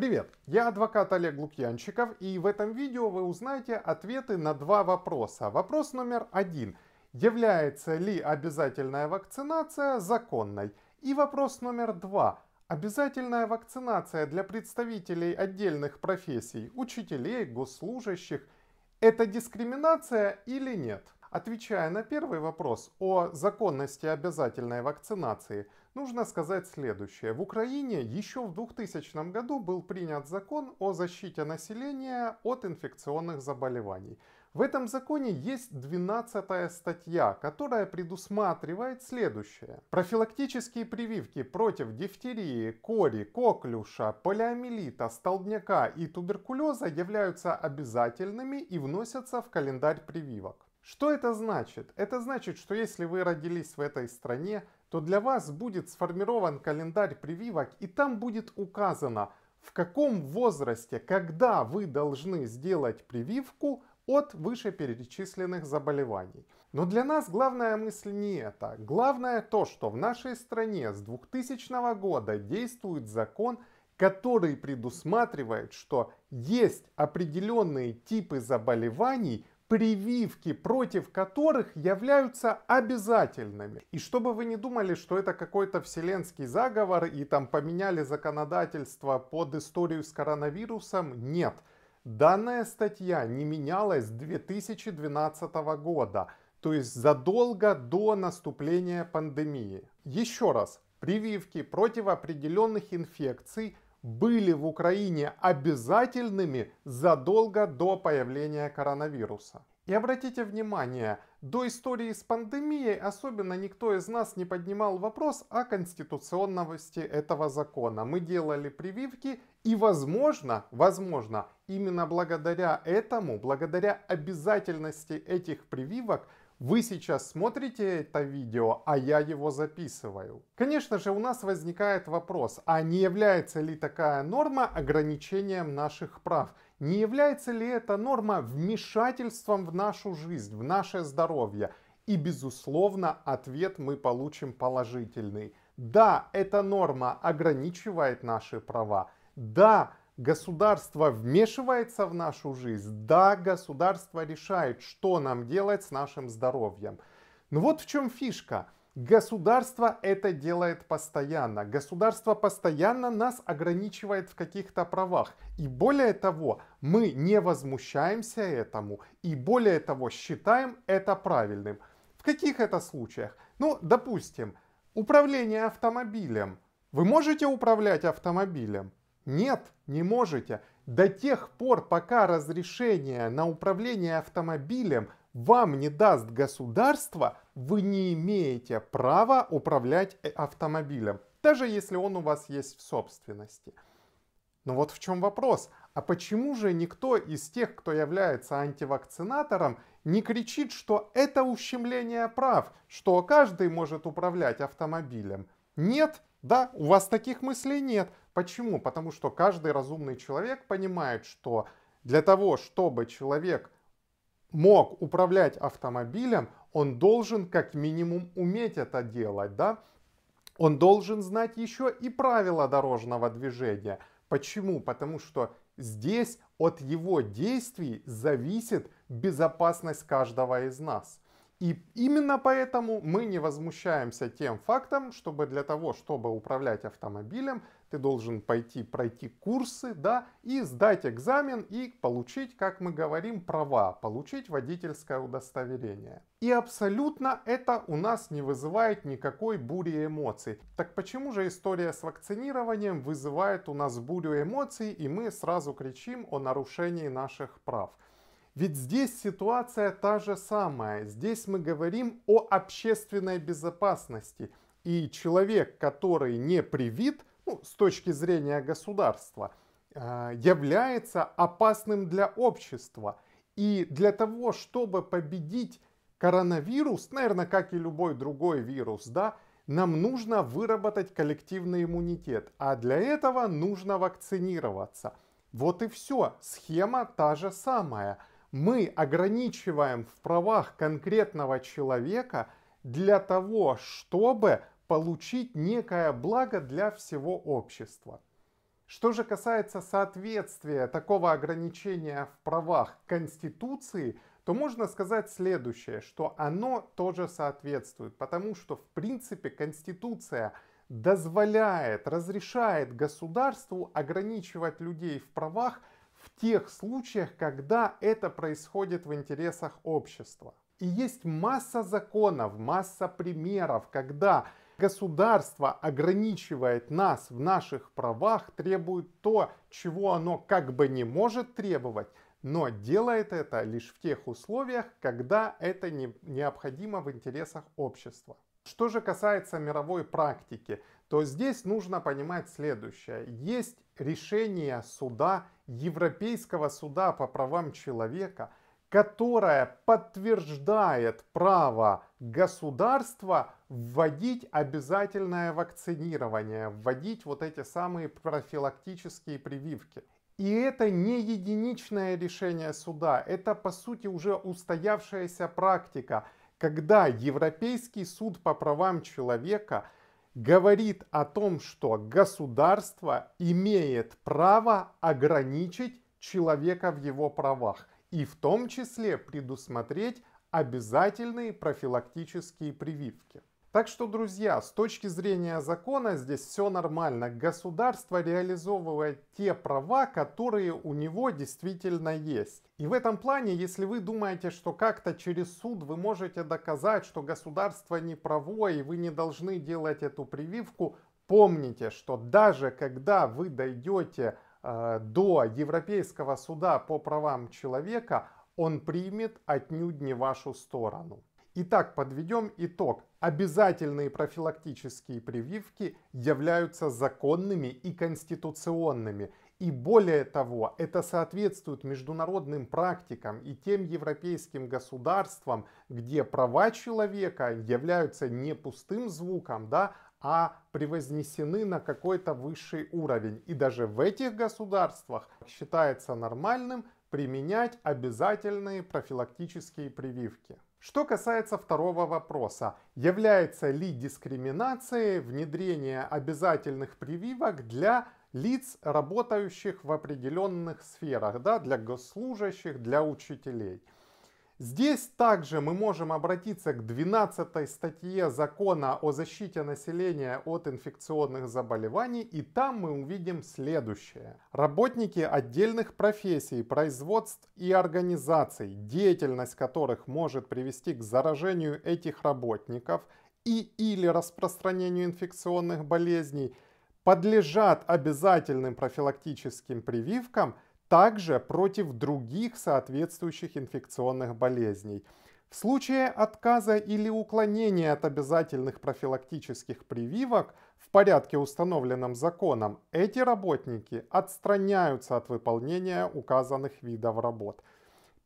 Привет, я адвокат Олег Лукьянчиков, и в этом видео вы узнаете ответы на два вопроса. Вопрос номер один. Является ли обязательная вакцинация законной? И вопрос номер два. Обязательная вакцинация для представителей отдельных профессий, учителей, госслужащих – это дискриминация или нет? Отвечая на первый вопрос о законности обязательной вакцинации, нужно сказать следующее. В Украине еще в 2000 году был принят закон о защите населения от инфекционных заболеваний. В этом законе есть 12 статья, которая предусматривает следующее. Профилактические прививки против дифтерии, кори, коклюша, полиомиелита, столбняка и туберкулеза являются обязательными и вносятся в календарь прививок. Что это значит? Это значит, что если вы родились в этой стране, то для вас будет сформирован календарь прививок и там будет указано, в каком возрасте, когда вы должны сделать прививку от вышеперечисленных заболеваний. Но для нас главная мысль не это. Главное то, что в нашей стране с 2000 года действует закон, который предусматривает, что есть определенные типы заболеваний, прививки, против которых являются обязательными. И чтобы вы не думали, что это какой-то вселенский заговор и там поменяли законодательство под историю с коронавирусом, нет. Данная статья не менялась с 2012 года, то есть задолго до наступления пандемии. Еще раз, прививки против определенных инфекций – были в Украине обязательными задолго до появления коронавируса. И обратите внимание, до истории с пандемией особенно никто из нас не поднимал вопрос о конституционности этого закона. Мы делали прививки и, возможно, возможно, именно благодаря этому, благодаря обязательности этих прививок, вы сейчас смотрите это видео, а я его записываю. Конечно же, у нас возникает вопрос, а не является ли такая норма ограничением наших прав? Не является ли эта норма вмешательством в нашу жизнь, в наше здоровье? И, безусловно, ответ мы получим положительный. Да, эта норма ограничивает наши права. Да, государство вмешивается в нашу жизнь, да, государство решает, что нам делать с нашим здоровьем. Но вот в чем фишка. Государство это делает постоянно. Государство постоянно нас ограничивает в каких-то правах. И более того, мы не возмущаемся этому. И более того, считаем это правильным. В каких это случаях? Ну, допустим, управление автомобилем. Вы можете управлять автомобилем? Нет, не можете. До тех пор, пока разрешение на управление автомобилем вам не даст государство, вы не имеете права управлять э, автомобилем, даже если он у вас есть в собственности. Но вот в чем вопрос. А почему же никто из тех, кто является антивакцинатором, не кричит, что это ущемление прав, что каждый может управлять автомобилем? Нет, да, у вас таких мыслей нет. Почему? Потому что каждый разумный человек понимает, что для того, чтобы человек мог управлять автомобилем, он должен как минимум уметь это делать, да? Он должен знать еще и правила дорожного движения. Почему? Потому что здесь от его действий зависит безопасность каждого из нас. И именно поэтому мы не возмущаемся тем фактом, чтобы для того, чтобы управлять автомобилем, ты должен пойти пройти курсы, да, и сдать экзамен и получить, как мы говорим, права, получить водительское удостоверение. И абсолютно это у нас не вызывает никакой бури эмоций. Так почему же история с вакцинированием вызывает у нас бурю эмоций, и мы сразу кричим о нарушении наших прав? Ведь здесь ситуация та же самая. Здесь мы говорим о общественной безопасности. И человек, который не привит, ну, с точки зрения государства, э, является опасным для общества. И для того, чтобы победить коронавирус, наверное, как и любой другой вирус, да, нам нужно выработать коллективный иммунитет, а для этого нужно вакцинироваться. Вот и все, схема та же самая. Мы ограничиваем в правах конкретного человека для того, чтобы получить некое благо для всего общества. Что же касается соответствия такого ограничения в правах Конституции, то можно сказать следующее, что оно тоже соответствует, потому что в принципе Конституция дозволяет, разрешает государству ограничивать людей в правах в тех случаях, когда это происходит в интересах общества. И есть масса законов, масса примеров, когда Государство ограничивает нас в наших правах, требует то, чего оно как бы не может требовать, но делает это лишь в тех условиях, когда это не, необходимо в интересах общества. Что же касается мировой практики, то здесь нужно понимать следующее. Есть решение суда, Европейского суда по правам человека – которая подтверждает право государства вводить обязательное вакцинирование, вводить вот эти самые профилактические прививки. И это не единичное решение суда, это по сути уже устоявшаяся практика, когда Европейский суд по правам человека говорит о том, что государство имеет право ограничить человека в его правах и в том числе предусмотреть обязательные профилактические прививки. Так что, друзья, с точки зрения закона здесь все нормально. Государство реализовывает те права, которые у него действительно есть. И в этом плане, если вы думаете, что как-то через суд вы можете доказать, что государство не право и вы не должны делать эту прививку, помните, что даже когда вы дойдете Э, до Европейского суда по правам человека он примет отнюдь не вашу сторону. Итак, подведем итог. Обязательные профилактические прививки являются законными и конституционными. И более того, это соответствует международным практикам и тем европейским государствам, где права человека являются не пустым звуком, да, а превознесены на какой-то высший уровень. И даже в этих государствах считается нормальным применять обязательные профилактические прививки. Что касается второго вопроса, является ли дискриминацией внедрение обязательных прививок для лиц, работающих в определенных сферах, да, для госслужащих, для учителей – Здесь также мы можем обратиться к 12 статье закона о защите населения от инфекционных заболеваний, и там мы увидим следующее. Работники отдельных профессий, производств и организаций, деятельность которых может привести к заражению этих работников и или распространению инфекционных болезней, подлежат обязательным профилактическим прививкам – также против других соответствующих инфекционных болезней. В случае отказа или уклонения от обязательных профилактических прививок в порядке, установленном законом, эти работники отстраняются от выполнения указанных видов работ.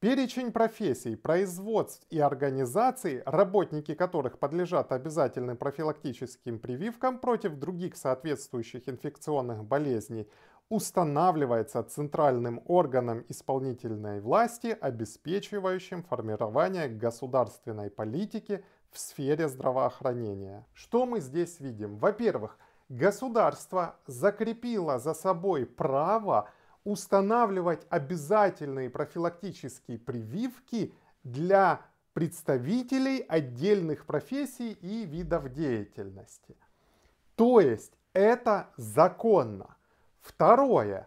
Перечень профессий, производств и организаций, работники которых подлежат обязательным профилактическим прививкам против других соответствующих инфекционных болезней, устанавливается центральным органом исполнительной власти, обеспечивающим формирование государственной политики в сфере здравоохранения. Что мы здесь видим? Во-первых, государство закрепило за собой право устанавливать обязательные профилактические прививки для представителей отдельных профессий и видов деятельности. То есть это законно. Второе.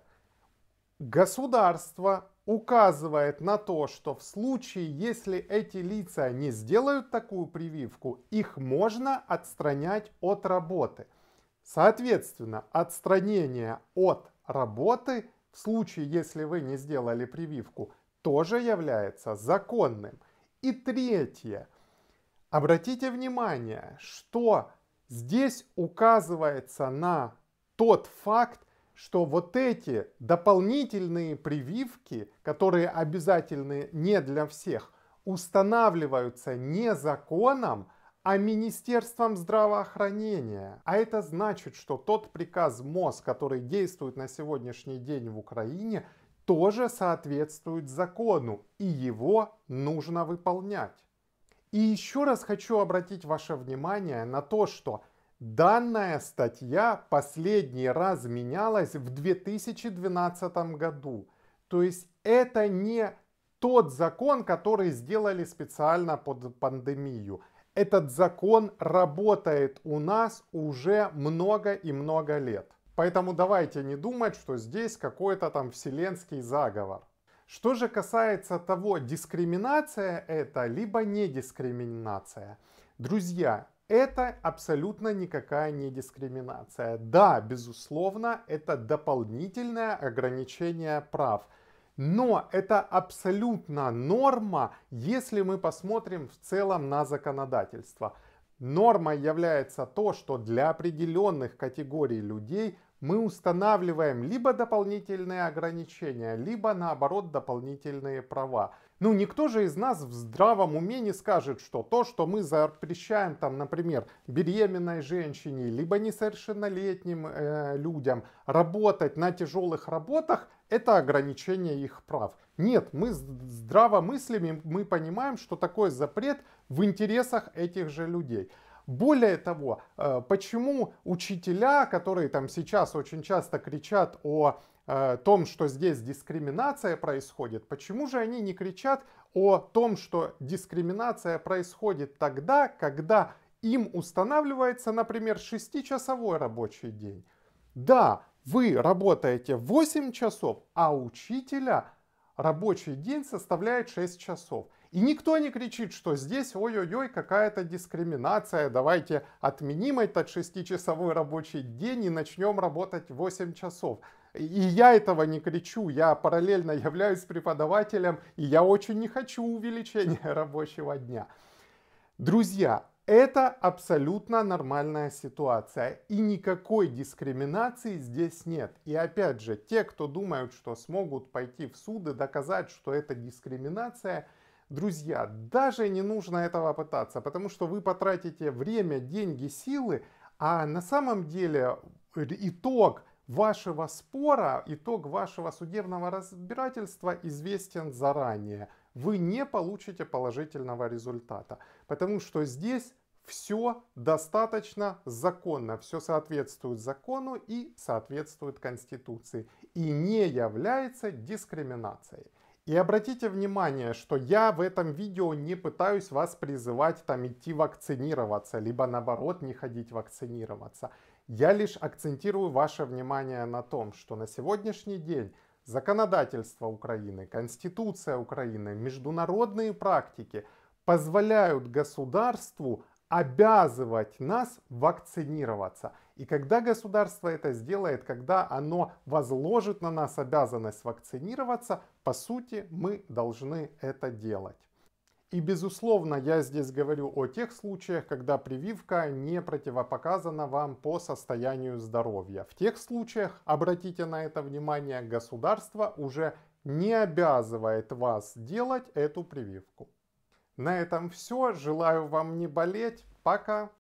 Государство указывает на то, что в случае, если эти лица не сделают такую прививку, их можно отстранять от работы. Соответственно, отстранение от работы в случае, если вы не сделали прививку, тоже является законным. И третье. Обратите внимание, что здесь указывается на тот факт, что вот эти дополнительные прививки, которые обязательны не для всех, устанавливаются не законом, а Министерством здравоохранения. А это значит, что тот приказ МОЗ, который действует на сегодняшний день в Украине, тоже соответствует закону, и его нужно выполнять. И еще раз хочу обратить ваше внимание на то, что Данная статья последний раз менялась в 2012 году. То есть это не тот закон, который сделали специально под пандемию. Этот закон работает у нас уже много и много лет. Поэтому давайте не думать, что здесь какой-то там вселенский заговор. Что же касается того, дискриминация это, либо не дискриминация. Друзья, это абсолютно никакая не дискриминация. Да, безусловно, это дополнительное ограничение прав. Но это абсолютно норма, если мы посмотрим в целом на законодательство. Нормой является то, что для определенных категорий людей мы устанавливаем либо дополнительные ограничения, либо наоборот дополнительные права. Ну, никто же из нас в здравом уме не скажет, что то, что мы запрещаем, там, например, беременной женщине, либо несовершеннолетним э, людям работать на тяжелых работах, это ограничение их прав. Нет, мы здраво мыслями мы понимаем, что такой запрет в интересах этих же людей. Более того, э, почему учителя, которые там сейчас очень часто кричат о э, том, что здесь дискриминация происходит, почему же они не кричат о том, что дискриминация происходит тогда, когда им устанавливается, например, 6-часовой рабочий день? Да, вы работаете 8 часов, а учителя рабочий день составляет 6 часов. И никто не кричит, что здесь ой-ой-ой, какая-то дискриминация, давайте отменим этот шестичасовой рабочий день и начнем работать 8 часов. И я этого не кричу, я параллельно являюсь преподавателем, и я очень не хочу увеличения рабочего дня. Друзья, это абсолютно нормальная ситуация, и никакой дискриминации здесь нет. И опять же, те, кто думают, что смогут пойти в суд и доказать, что это дискриминация – Друзья, даже не нужно этого пытаться, потому что вы потратите время, деньги, силы, а на самом деле э, итог вашего спора, итог вашего судебного разбирательства известен заранее. Вы не получите положительного результата, потому что здесь все достаточно законно, все соответствует закону и соответствует Конституции и не является дискриминацией. И обратите внимание, что я в этом видео не пытаюсь вас призывать там идти вакцинироваться, либо наоборот не ходить вакцинироваться. Я лишь акцентирую ваше внимание на том, что на сегодняшний день законодательство Украины, Конституция Украины, международные практики позволяют государству обязывать нас вакцинироваться – и когда государство это сделает, когда оно возложит на нас обязанность вакцинироваться, по сути, мы должны это делать. И безусловно, я здесь говорю о тех случаях, когда прививка не противопоказана вам по состоянию здоровья. В тех случаях, обратите на это внимание, государство уже не обязывает вас делать эту прививку. На этом все. Желаю вам не болеть. Пока.